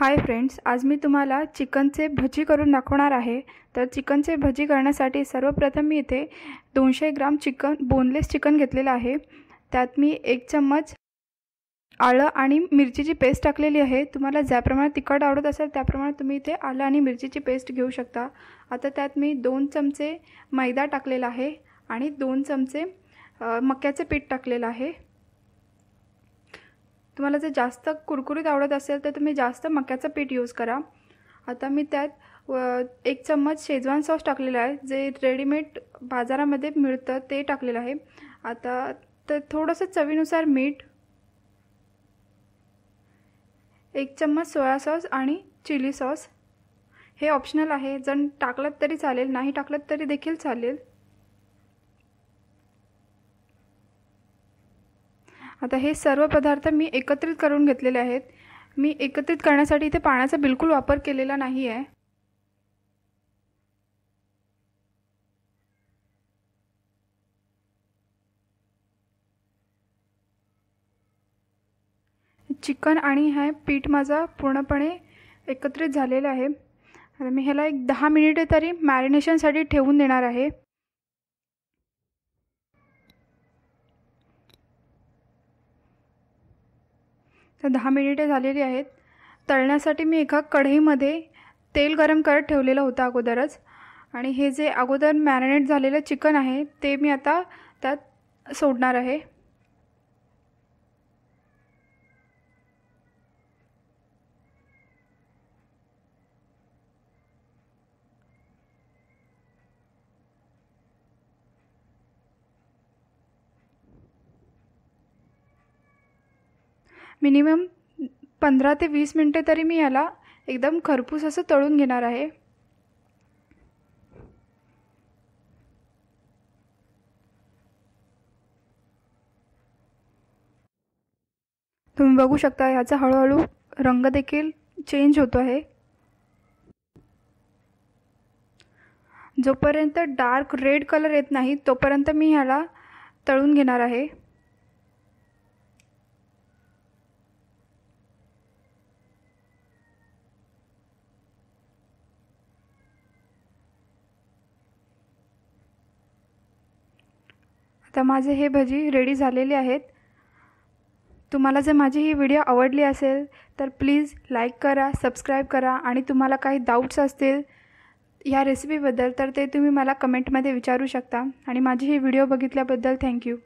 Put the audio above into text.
hi friends आज मी तुम्हाला चिकनचे भजी करून दाखवणार आहे तर चिकनचे भजी करण्यासाठी सर्वप्रथम मी इथे दोनशे ग्राम चिकन बोनलेस चिकन घेतलेलं आहे त्यात मी एक चम्मच आळं आणि मिरचीची पेस्ट टाकलेली आहे तुम्हाला ज्या प्रमाणात तिखट आवडत असेल त्याप्रमाणे तुम्ही इथे आलं आणि मिरचीची पेस्ट घेऊ शकता आता त्यात मी दोन चमचे मैदा टाकलेला आहे आणि दोन चमचे मक्याचे पीठ टाकलेलं आहे तुम्हाला जर जास्त कुरकुरीत आवडत असेल तर तुम्ही जास्त मक्याचं पीठ यूज करा आता मी त्यात एक चम्मच शेजवान सॉस टाकलेला आहे जे रेडीमेड बाजारामध्ये मिळतं ते टाकलेलं आहे आता तर थोडंसं चवीनुसार मीठ एक चम्मच सोया सॉस आणि चिली सॉस हे ऑप्शनल आहे जण टाकलं तरी चालेल नाही टाकलं तरी देखील चालेल आता हे सर्व पदार्थ मी एकत्रित करून घेतलेले आहेत मी एकत्रित करण्यासाठी इथे पाण्याचा बिलकुल वापर केलेला नाही आहे चिकन आणि हे पीठ माझा पूर्णपणे एकत्रित झालेलं आहे आता मी ह्याला एक दहा मिनिटे तरी मॅरिनेशनसाठी ठेवून देणार आहे तर दहा मिनिटे झालेली आहेत तळण्यासाठी मी एका कढईमध्ये तेल गरम करत ठेवलेलं होतं अगोदरच आणि हे जे अगोदर मॅरिनेट झालेलं चिकन आहे ते मी आता त्यात सोडणार आहे मिनिमम पंधरा ते वीस मिनटे तरी मी ह्याला एकदम खरपूस असं तळून घेणार आहे तुम्ही बघू शकता ह्याचा हळूहळू रंग देखील चेंज होतो आहे जोपर्यंत डार्क रेड कलर येत नाही तोपर्यंत मी ह्याला तळून घेणार आहे आता माझे हे भजी रेडी झालेले आहेत तुम्हाला जर माझी ही व्हिडिओ आवडली असेल तर प्लीज लाईक करा सबस्क्राईब करा आणि तुम्हाला काही डाऊट्स असतील या रेसिपीबद्दल तर ते तुम्ही मला कमेंटमध्ये विचारू शकता आणि माझी ही व्हिडिओ बघितल्याबद्दल थँक्यू